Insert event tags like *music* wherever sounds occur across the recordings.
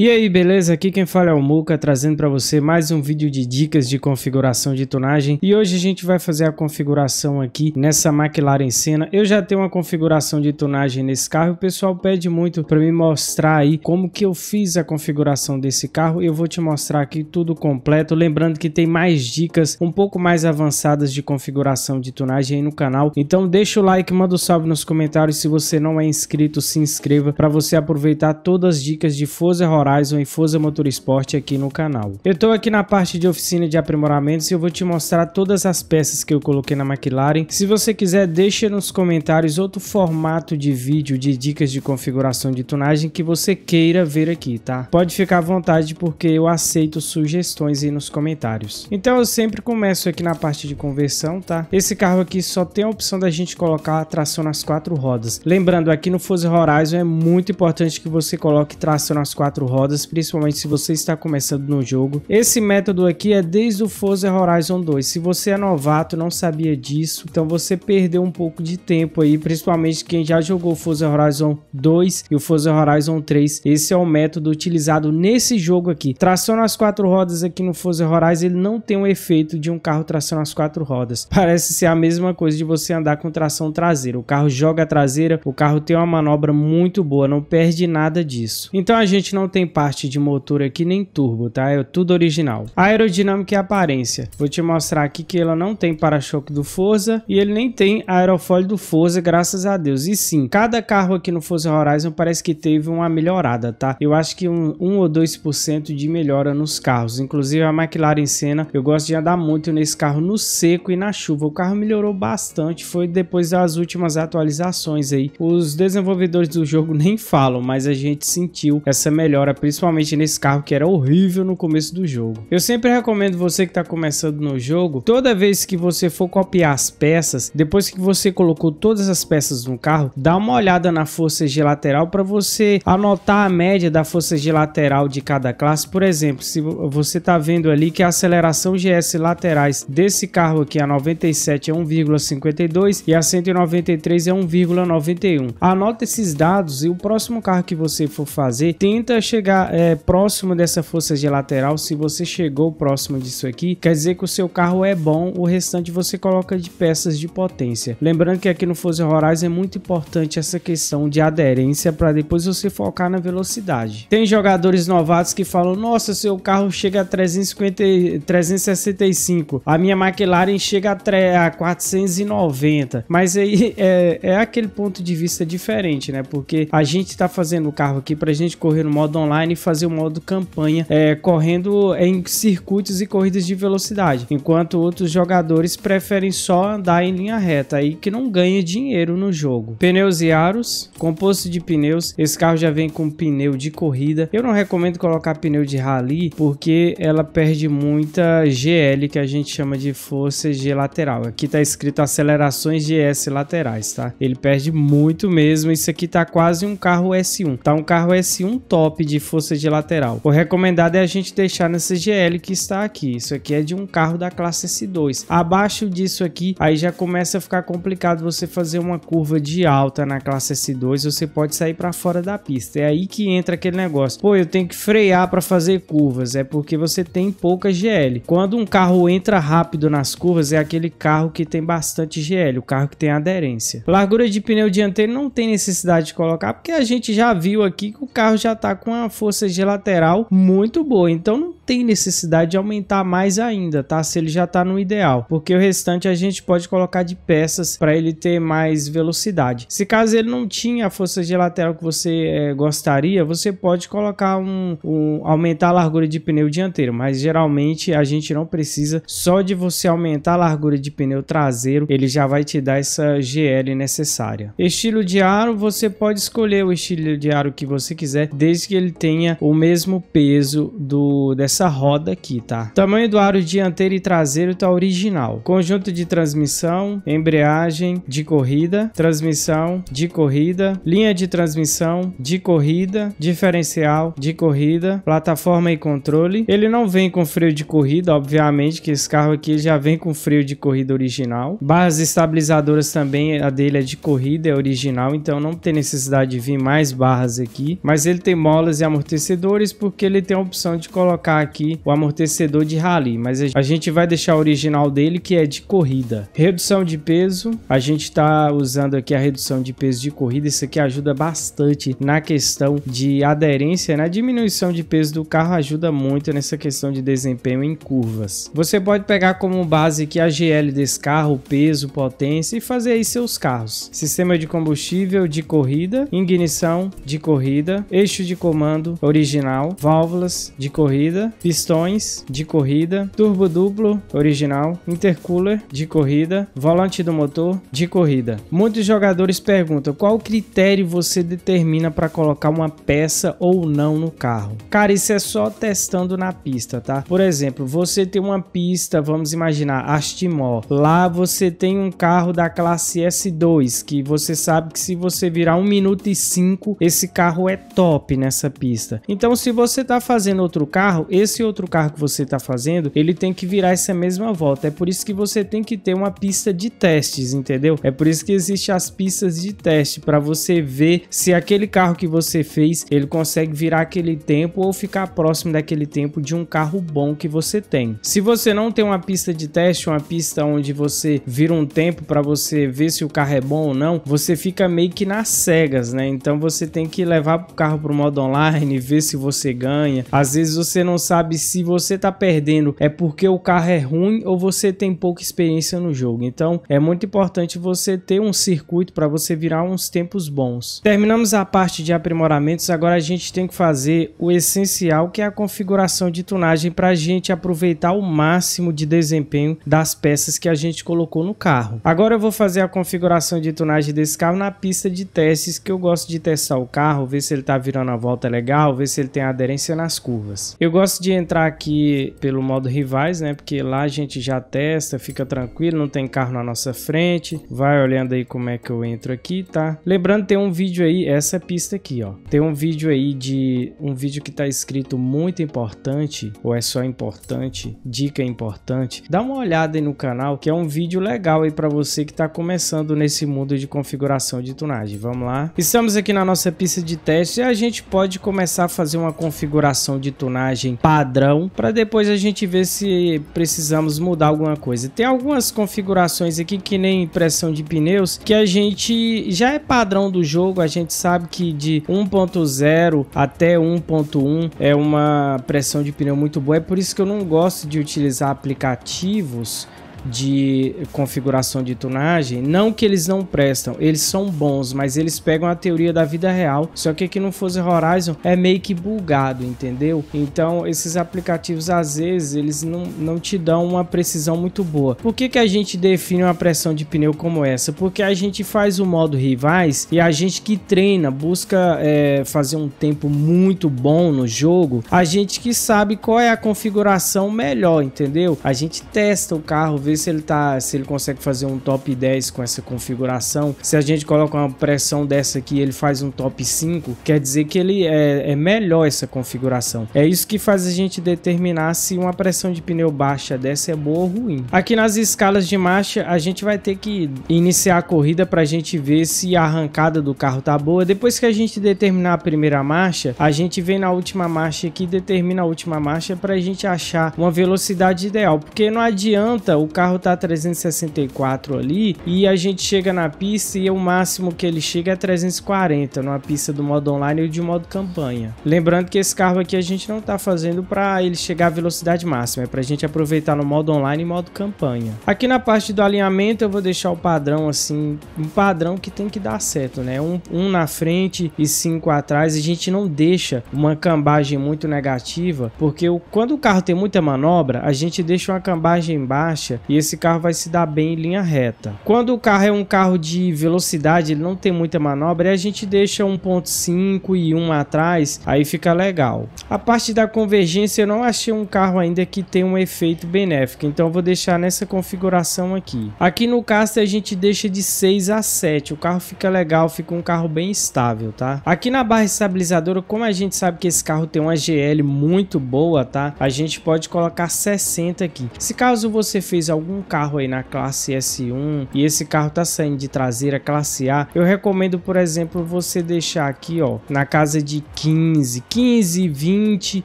E aí, beleza? Aqui quem fala é o Muca, trazendo para você mais um vídeo de dicas de configuração de tonagem. E hoje a gente vai fazer a configuração aqui nessa McLaren Senna. Eu já tenho uma configuração de tonagem nesse carro. O pessoal pede muito para me mostrar aí como que eu fiz a configuração desse carro. Eu vou te mostrar aqui tudo completo. Lembrando que tem mais dicas um pouco mais avançadas de configuração de tonagem aí no canal. Então deixa o like, manda um salve nos comentários. Se você não é inscrito, se inscreva para você aproveitar todas as dicas de Forza Horizon Horizon e Forza Motorsport aqui no canal. Eu estou aqui na parte de oficina de aprimoramentos e eu vou te mostrar todas as peças que eu coloquei na McLaren. Se você quiser, deixa nos comentários outro formato de vídeo de dicas de configuração de tunagem que você queira ver aqui, tá? Pode ficar à vontade porque eu aceito sugestões aí nos comentários. Então eu sempre começo aqui na parte de conversão, tá? Esse carro aqui só tem a opção da gente colocar tração nas quatro rodas. Lembrando, aqui no Forza Horizon é muito importante que você coloque tração nas quatro rodas, principalmente se você está começando no jogo. Esse método aqui é desde o Forza Horizon 2. Se você é novato, não sabia disso, então você perdeu um pouco de tempo aí, principalmente quem já jogou Forza Horizon 2 e o Forza Horizon 3. Esse é o método utilizado nesse jogo aqui. Tração nas quatro rodas aqui no Forza Horizon, ele não tem o efeito de um carro tração nas quatro rodas. *laughs* Parece ser a mesma coisa de você andar com tração traseira. O carro joga a traseira, o carro tem uma manobra muito boa, não perde nada disso. Então a gente não tem tem parte de motor aqui nem turbo, tá? É tudo original. Aerodinâmica e é aparência. Vou te mostrar aqui que ela não tem para-choque do Forza e ele nem tem aerofólio do Forza, graças a Deus. E sim, cada carro aqui no Forza Horizon parece que teve uma melhorada, tá? Eu acho que um, um ou cento de melhora nos carros. Inclusive a McLaren Senna, eu gosto de andar muito nesse carro no seco e na chuva. O carro melhorou bastante, foi depois das últimas atualizações aí. Os desenvolvedores do jogo *laughs* nem falam, mas a gente sentiu essa melhora agora, principalmente nesse carro que era horrível no começo do jogo. Eu sempre recomendo você que está começando no jogo, toda vez que você for copiar as peças, depois que você colocou todas as peças no carro, dá uma olhada na força G lateral para você anotar a média da força G lateral de cada classe. Por exemplo, se você está vendo ali que a aceleração GS laterais desse carro aqui, a 97 é 1,52 e a 193 é 1,91. Anota esses dados e o próximo carro que você for fazer, tenta chegar chegar é, próximo dessa força de lateral, se você chegou próximo disso aqui, quer dizer que o seu carro é bom, o restante você coloca de peças de potência. Lembrando que aqui no Forza Horizon é muito importante essa questão de aderência para depois você focar na velocidade. Tem jogadores novatos que falam, nossa, seu carro chega a 350, 365, a minha McLaren chega a, a 490, mas aí *laughs* é, é aquele ponto de vista diferente, né? Porque a gente está fazendo o carro aqui para a gente correr no modo online online e fazer o um modo campanha é, correndo em circuitos e corridas de velocidade, enquanto outros jogadores preferem só andar em linha reta e que não ganha dinheiro no jogo. Pneus e aros, composto de pneus, esse carro já vem com pneu de corrida. Eu não recomendo colocar pneu de rally porque ela perde muita GL que a gente chama de força G lateral. Aqui tá escrito acelerações GS laterais, tá? Ele perde muito mesmo. Isso aqui tá quase um carro S1. Tá um carro S1 top de força de lateral. O recomendado é a gente deixar nessa GL que está aqui. Isso aqui é de um carro da classe S2. Abaixo disso aqui, aí já começa a ficar complicado você fazer uma curva de alta na classe S2, você pode sair para fora da pista. É aí que entra aquele negócio. Pô, eu tenho que frear para fazer curvas. É porque você tem pouca GL. Quando um carro entra rápido nas curvas, é aquele carro que tem bastante GL, o carro que tem aderência. Largura de pneu dianteiro não tem necessidade de colocar, porque a gente já viu aqui que o carro já tá com a força de lateral muito boa, então não tem necessidade de aumentar mais ainda, tá? Se ele já tá no ideal, porque o restante a gente pode colocar de peças para ele ter mais velocidade. Se caso ele não tinha a força de lateral que você é, gostaria, você pode colocar um, um aumentar a largura de pneu dianteiro, mas geralmente a gente não precisa só de você aumentar a largura de pneu traseiro, ele já vai te dar essa GL necessária. Estilo de aro, você pode escolher o estilo de aro que você quiser, desde que ele tenha o mesmo peso do dessa roda aqui, tá? tamanho do aro dianteiro e traseiro tá original. Conjunto de transmissão, embreagem de corrida, transmissão de corrida, linha de transmissão de corrida, diferencial de corrida, plataforma e controle. Ele não vem com freio de corrida, obviamente, que esse carro aqui já vem com freio de corrida original. Barras estabilizadoras também, a dele é de corrida, é original, então não tem necessidade de vir mais barras aqui. Mas ele tem molas amortecedores, porque ele tem a opção de colocar aqui o amortecedor de rally, mas a gente vai deixar o original dele, que é de corrida. Redução de peso, a gente está usando aqui a redução de peso de corrida, isso aqui ajuda bastante na questão de aderência, na né? diminuição de peso do carro ajuda muito nessa questão de desempenho em curvas. Você pode pegar como base aqui a GL desse carro, peso, potência e fazer aí seus carros. Sistema de combustível de corrida, ignição de corrida, eixo de comando, comando original, válvulas de corrida, pistões de corrida, turbo duplo original, intercooler de corrida, volante do motor de corrida. Muitos jogadores perguntam qual critério você determina para colocar uma peça ou não no carro. Cara, isso é só testando na pista, tá? Por exemplo, você tem uma pista, vamos imaginar, Astimor. Lá você tem um carro da classe S2, que você sabe que se você virar um minuto e cinco, esse carro é top nessa pista. Então, se você está fazendo outro carro, esse outro carro que você está fazendo, ele tem que virar essa mesma volta. É por isso que você tem que ter uma pista de testes, entendeu? É por isso que existem as pistas de teste para você ver se aquele carro que você fez ele consegue virar aquele tempo ou ficar próximo daquele tempo de um carro bom que você tem. Se você não tem uma pista de teste, uma pista onde você vira um tempo para você ver se o carro é bom ou não, você fica meio que nas cegas, né? Então você tem que levar o carro para o modo online online, ver se você ganha. Às vezes você não sabe se você tá perdendo é porque o carro é ruim ou você tem pouca experiência no jogo. Então é muito importante você ter um circuito para você virar uns tempos bons. Terminamos a parte de aprimoramentos, agora a gente tem que fazer o essencial que é a configuração de tunagem para a gente aproveitar o máximo de desempenho das peças que a gente colocou no carro. Agora eu vou fazer a configuração de tunagem desse carro na pista de testes que eu gosto de testar o carro, ver se ele tá virando a volta legal legal, ver se ele tem aderência nas curvas. Eu gosto de entrar aqui pelo modo rivais, né? Porque lá a gente já testa, fica tranquilo, não tem carro na nossa frente. Vai olhando aí como é que eu entro aqui, tá? Lembrando, tem um vídeo aí, essa pista aqui, ó. Tem um vídeo aí de... Um vídeo que tá escrito muito importante, ou é só importante, dica importante. Dá uma olhada aí no canal, que é um vídeo legal aí para você que tá começando nesse mundo de configuração de tunagem. Vamos lá. Estamos aqui na nossa pista de teste e a gente pode começar a fazer uma configuração de tunagem padrão para depois a gente ver se precisamos mudar alguma coisa. Tem algumas configurações aqui que nem pressão de pneus que a gente já é padrão do jogo, a gente sabe que de 1.0 até 1.1 é uma pressão de pneu muito boa, é por isso que eu não gosto de utilizar aplicativos de configuração de tunagem, não que eles não prestam, eles são bons, mas eles pegam a teoria da vida real, só que aqui no Forza Horizon é meio que bugado, entendeu? Então esses aplicativos às vezes eles não, não te dão uma precisão muito boa. Por que, que a gente define uma pressão de pneu como essa? Porque a gente faz o modo rivais e a gente que treina, busca é, fazer um tempo muito bom no jogo, a gente que sabe qual é a configuração melhor, entendeu? A gente testa o carro, vê ver se ele tá, se ele consegue fazer um top 10 com essa configuração. Se a gente coloca uma pressão dessa aqui, ele faz um top 5, quer dizer que ele é, é melhor essa configuração. É isso que faz a gente determinar se uma pressão de pneu baixa dessa é boa ou ruim. Aqui nas escalas de marcha, a gente vai ter que iniciar a corrida para a gente ver se a arrancada do carro tá boa. Depois que a gente determinar a primeira marcha, a gente vem na última marcha aqui, determina a última marcha para a gente achar uma velocidade ideal, porque não adianta o carro carro tá 364 ali e a gente chega na pista e o máximo que ele chega é 340 numa pista do modo online e de modo campanha. Lembrando que esse carro aqui a gente não tá fazendo para ele chegar à velocidade máxima, é pra gente aproveitar no modo online e modo campanha. Aqui na parte do alinhamento eu vou deixar o padrão assim, um padrão que tem que dar certo, né? Um, um na frente e cinco atrás. A gente não deixa uma cambagem muito negativa, porque o, quando o carro tem muita manobra, a gente deixa uma cambagem baixa e esse carro vai se dar bem em linha reta. Quando o carro é um carro de velocidade, ele não tem muita manobra, a gente deixa 1.5 e 1 atrás, aí fica legal. A parte da convergência, eu não achei um carro ainda que tem um efeito benéfico, então vou deixar nessa configuração aqui. Aqui no Caster a gente deixa de 6 a 7, o carro fica legal, fica um carro bem estável, tá? Aqui na barra estabilizadora, como a gente sabe que esse carro tem uma GL muito boa, tá? A gente pode colocar 60 aqui. Se caso você fez algum algum carro aí na classe S1 e esse carro tá saindo de traseira classe A, eu recomendo, por exemplo, você deixar aqui, ó, na casa de 15, 15, 20,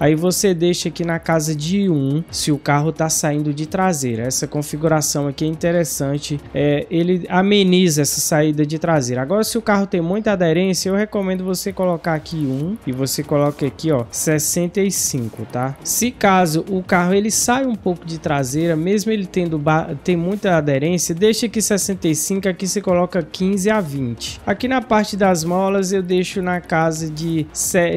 aí você deixa aqui na casa de 1 se o carro tá saindo de traseira. Essa configuração aqui é interessante, é, ele ameniza essa saída de traseira. Agora, se o carro tem muita aderência, eu recomendo você colocar aqui 1 e você coloca aqui, ó, 65, tá? Se caso o carro ele sai um pouco de traseira, mesmo ele tendo quando tem muita aderência, deixa aqui 65, aqui você coloca 15 a 20. Aqui na parte das molas eu deixo na casa de,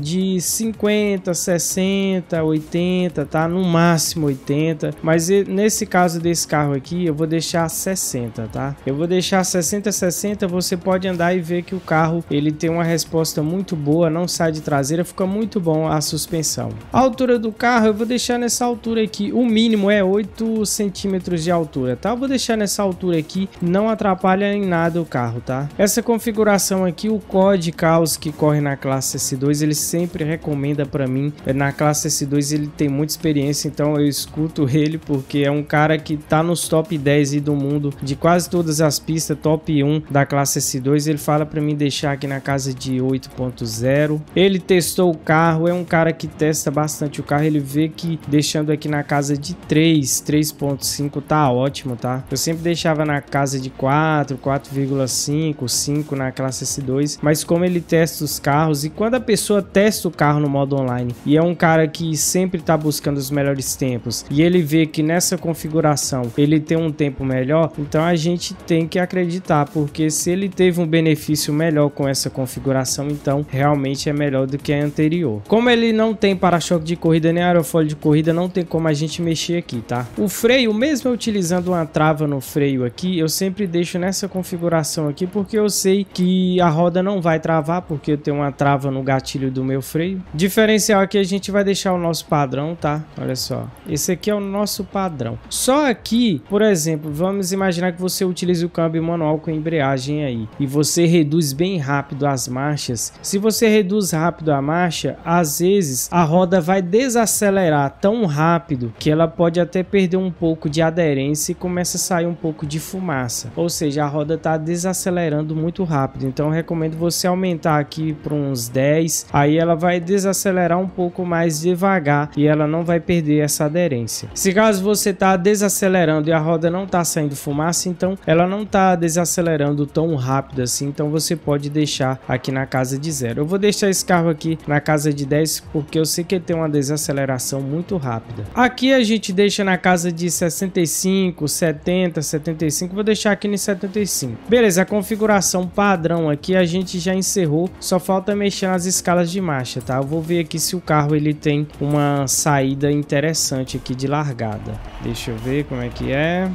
de 50, 60, 80, tá? No máximo 80, mas nesse caso desse carro aqui eu vou deixar 60, tá? Eu vou deixar 60, 60, você pode andar e ver que o carro ele tem uma resposta muito boa, não sai de traseira, fica muito bom a suspensão. A altura do carro eu vou deixar nessa altura aqui, o mínimo é 8 centímetros de altura, tá? Eu vou deixar nessa altura aqui, não atrapalha em nada o carro, tá? Essa configuração aqui, o COD Caos que corre na classe S2, ele sempre recomenda para mim. Na classe S2 ele tem muita experiência, então eu escuto *laughs* ele porque é um cara que tá nos top 10 do mundo de quase todas as pistas, top 1 da classe S2. Ele fala para mim deixar aqui na casa de 8.0. Ele testou o carro, é um cara que testa bastante o carro, ele vê que deixando aqui na casa de 3, 3.5 tá tá ótimo, tá? Eu sempre deixava na casa de 4, 4,5, 5 na classe S2, mas como ele testa os carros e quando a pessoa testa o carro no modo online e é um cara que sempre tá buscando os melhores tempos e ele vê que nessa configuração ele tem um tempo melhor, então a gente tem que acreditar, porque se ele teve um benefício melhor com essa configuração, então realmente é melhor do que a anterior. Como ele não tem para-choque de corrida nem aerofólio de corrida, não tem como a gente mexer aqui, tá? O freio, mesmo eu utilizando uma trava no freio aqui, eu sempre deixo nessa configuração aqui porque eu sei que a roda não vai travar porque eu tenho uma trava no gatilho do meu freio. Diferencial aqui a gente vai deixar o nosso padrão, tá? Olha só. Esse aqui é o nosso padrão. Só aqui, por exemplo, vamos imaginar que você utilize o câmbio manual com embreagem aí e você reduz bem rápido as marchas. Se você reduz rápido a marcha, às vezes a roda vai desacelerar tão rápido que ela pode até perder um pouco de aderência aderência e começa a sair um pouco de fumaça. Ou seja, a roda está desacelerando muito rápido. Então recomendo você aumentar aqui para uns 10. Aí ela vai desacelerar um pouco mais devagar e ela não vai perder essa aderência. Se caso você está desacelerando e a roda não está saindo fumaça, então ela não está desacelerando tão rápido assim. Então você pode deixar aqui na casa de zero. Eu vou deixar esse carro aqui na casa de 10 porque eu sei que ele tem uma desaceleração muito rápida. Aqui a gente deixa na casa de 65 65, 70, 75, vou deixar aqui em 75. Beleza, a configuração padrão aqui a gente já encerrou, só falta mexer nas escalas de marcha, tá? Eu vou ver aqui se o carro ele tem uma saída interessante aqui de largada. Deixa eu ver como é que é.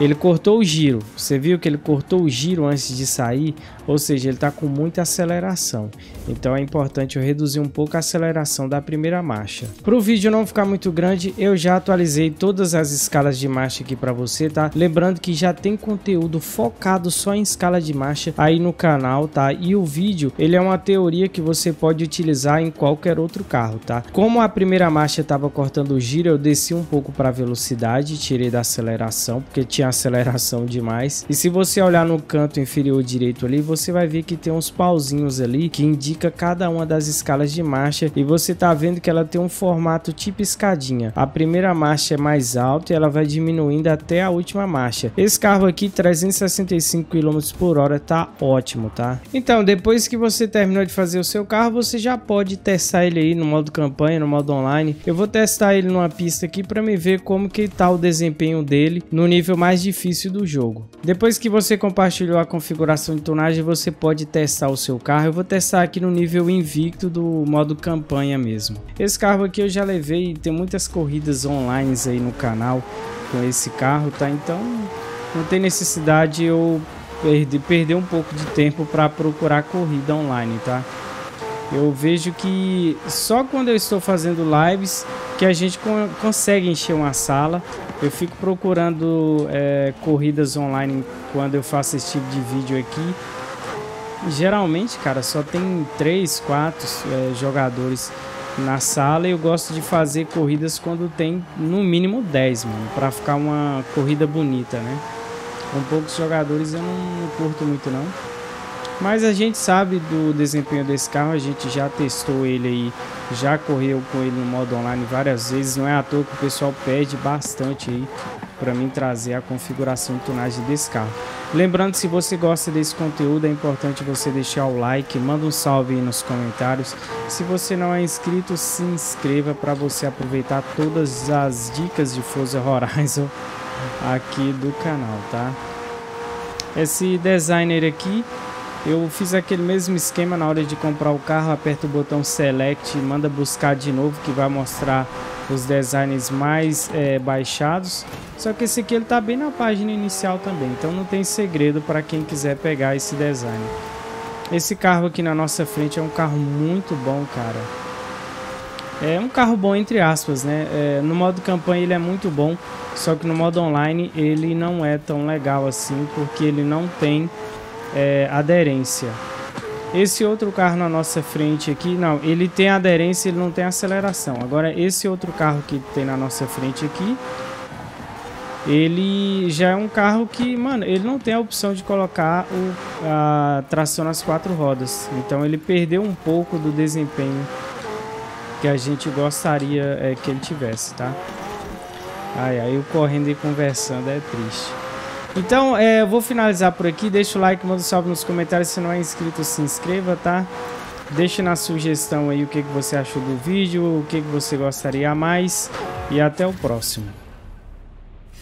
Ele cortou o giro. Você viu que ele cortou o giro antes de sair? ou seja, ele está com muita aceleração. Então é importante eu reduzir um pouco a aceleração da primeira marcha. Para o vídeo não ficar muito grande, eu já atualizei todas as escalas de marcha aqui para você, tá? Lembrando que já tem conteúdo focado só em escala de marcha aí no canal, tá? E o vídeo, ele é uma teoria que você pode utilizar em qualquer outro carro, tá? Como a primeira marcha estava cortando o giro, eu desci um pouco para velocidade, tirei da aceleração, porque tinha aceleração demais. E se você olhar no canto inferior direito ali, você vai ver que tem uns pauzinhos ali que indica cada uma das escalas de marcha e você tá vendo que ela tem um formato tipo escadinha. A primeira marcha é mais alta e ela vai diminuindo até a última marcha. Esse carro aqui, 365 km por hora, tá ótimo, tá? Então, depois que você terminou de fazer o seu carro, você já pode testar ele aí no modo campanha, no modo online. Eu vou testar ele numa pista aqui para me ver como que tá o desempenho dele no nível mais difícil do jogo. Depois que você compartilhou a configuração de tonagem, você pode testar o seu carro. Eu vou testar aqui no nível invicto do modo campanha mesmo. Esse carro aqui eu já levei, tem muitas corridas online aí no canal com esse carro, tá? Então não tem necessidade eu perder, perder um pouco de tempo para procurar corrida online, tá? Eu vejo que só quando eu estou fazendo lives que a gente consegue encher uma sala. Eu fico procurando é, corridas online quando eu faço esse tipo de vídeo aqui geralmente, cara, só tem três, quatro é, jogadores na sala eu gosto de fazer corridas quando tem no mínimo 10, mano, para ficar uma corrida bonita, né? Com poucos jogadores eu não curto muito não. Mas a gente sabe do desempenho desse carro, a gente já testou ele aí, já correu com ele no modo online várias vezes, não é à toa que o pessoal pede bastante aí para mim trazer a configuração de tunagem desse carro. Lembrando, se você gosta desse conteúdo, é importante você deixar o like, manda um salve aí nos comentários. Se você não é inscrito, se inscreva para você aproveitar todas as dicas de Forza Horizon aqui do canal, tá? Esse designer aqui, eu fiz aquele mesmo esquema na hora de comprar o carro, aperta o botão select e manda buscar de novo que vai mostrar os designs mais é, baixados só que esse aqui ele tá bem na página inicial também, então não tem segredo para quem quiser pegar esse design. Esse carro aqui na nossa frente é um carro muito bom, cara. É um carro bom entre aspas, né? É, no modo campanha ele é muito bom, só que no modo online ele não é tão legal assim, porque ele não tem é, aderência. Esse outro carro na nossa frente aqui, não, ele tem aderência, ele não tem aceleração. Agora esse outro carro que tem na nossa frente aqui, ele já é um carro que, mano, ele não tem a opção de colocar o, a tração nas quatro rodas. Então ele perdeu um pouco do desempenho que a gente gostaria é, que ele tivesse, tá? Ai, aí o correndo e conversando é triste. Então, é, eu vou finalizar por aqui. Deixa o like, manda um salve nos comentários. Se não é inscrito, se inscreva, tá? Deixe na sugestão aí o que, que você achou do vídeo, o que, que você gostaria mais. E até o próximo.